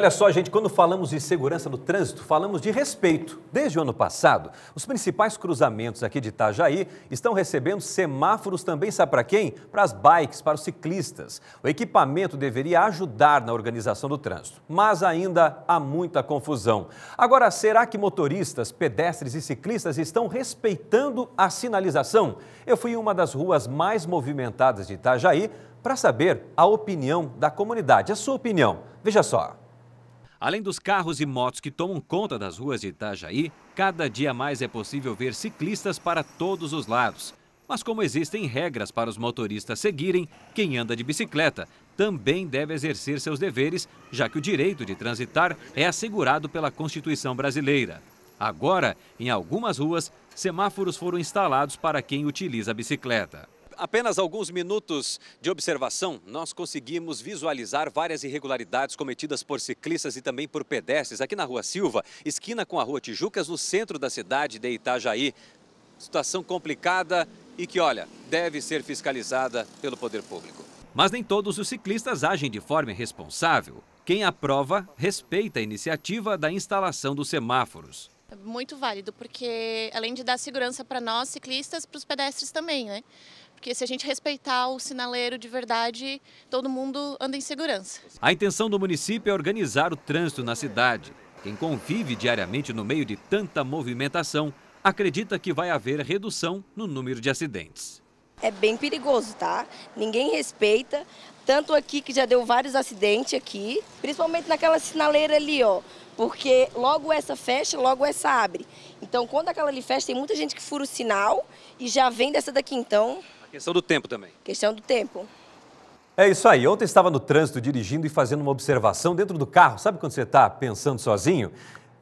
Olha só, gente, quando falamos de segurança no trânsito, falamos de respeito. Desde o ano passado, os principais cruzamentos aqui de Itajaí estão recebendo semáforos também, sabe para quem? Para as bikes, para os ciclistas. O equipamento deveria ajudar na organização do trânsito, mas ainda há muita confusão. Agora, será que motoristas, pedestres e ciclistas estão respeitando a sinalização? Eu fui em uma das ruas mais movimentadas de Itajaí para saber a opinião da comunidade, a sua opinião. Veja só. Além dos carros e motos que tomam conta das ruas de Itajaí, cada dia mais é possível ver ciclistas para todos os lados. Mas como existem regras para os motoristas seguirem, quem anda de bicicleta também deve exercer seus deveres, já que o direito de transitar é assegurado pela Constituição brasileira. Agora, em algumas ruas, semáforos foram instalados para quem utiliza a bicicleta apenas alguns minutos de observação, nós conseguimos visualizar várias irregularidades cometidas por ciclistas e também por pedestres aqui na Rua Silva, esquina com a Rua Tijucas, no centro da cidade de Itajaí. Situação complicada e que, olha, deve ser fiscalizada pelo poder público. Mas nem todos os ciclistas agem de forma irresponsável. Quem aprova respeita a iniciativa da instalação dos semáforos. É muito válido, porque além de dar segurança para nós ciclistas, para os pedestres também, né? Porque se a gente respeitar o sinaleiro de verdade, todo mundo anda em segurança. A intenção do município é organizar o trânsito na cidade. Quem convive diariamente no meio de tanta movimentação acredita que vai haver redução no número de acidentes. É bem perigoso, tá? Ninguém respeita, tanto aqui que já deu vários acidentes aqui, principalmente naquela sinaleira ali, ó, porque logo essa fecha, logo essa abre. Então, quando aquela ali fecha, tem muita gente que fura o sinal e já vem dessa daqui, então Questão do tempo também. Questão do tempo. É isso aí. Ontem estava no trânsito dirigindo e fazendo uma observação dentro do carro. Sabe quando você está pensando sozinho?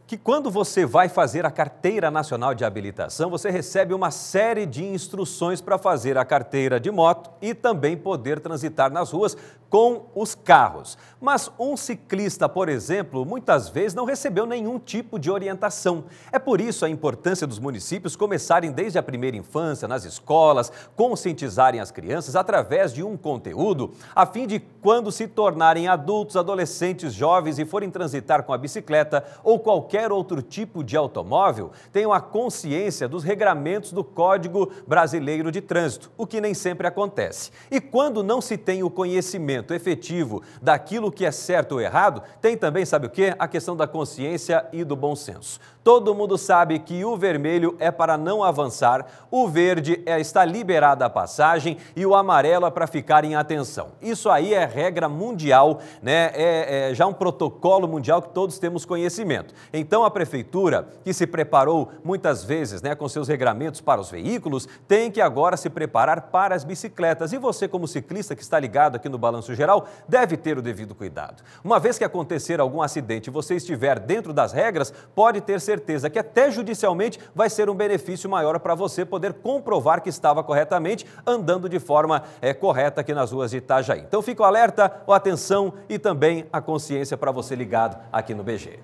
Que quando você vai fazer a carteira nacional de habilitação, você recebe uma série de instruções para fazer a carteira de moto e também poder transitar nas ruas com os carros. Mas um ciclista, por exemplo, muitas vezes não recebeu nenhum tipo de orientação. É por isso a importância dos municípios começarem desde a primeira infância, nas escolas, conscientizarem as crianças através de um conteúdo, a fim de quando se tornarem adultos, adolescentes, jovens e forem transitar com a bicicleta ou qualquer outro tipo de automóvel, tenham a consciência dos regramentos do Código Brasileiro de Trânsito, o que nem sempre acontece. E quando não se tem o conhecimento conhecimento efetivo daquilo que é certo ou errado, tem também, sabe o que? A questão da consciência e do bom senso. Todo mundo sabe que o vermelho é para não avançar, o verde é está liberada a passagem e o amarelo é para ficar em atenção. Isso aí é regra mundial, né? É, é já um protocolo mundial que todos temos conhecimento. Então a prefeitura, que se preparou muitas vezes né, com seus regramentos para os veículos, tem que agora se preparar para as bicicletas. E você, como ciclista que está ligado aqui no Balanço comércio geral deve ter o devido cuidado. Uma vez que acontecer algum acidente e você estiver dentro das regras, pode ter certeza que até judicialmente vai ser um benefício maior para você poder comprovar que estava corretamente andando de forma é, correta aqui nas ruas de Itajaí. Então fica o alerta, a atenção e também a consciência para você ligado aqui no BG.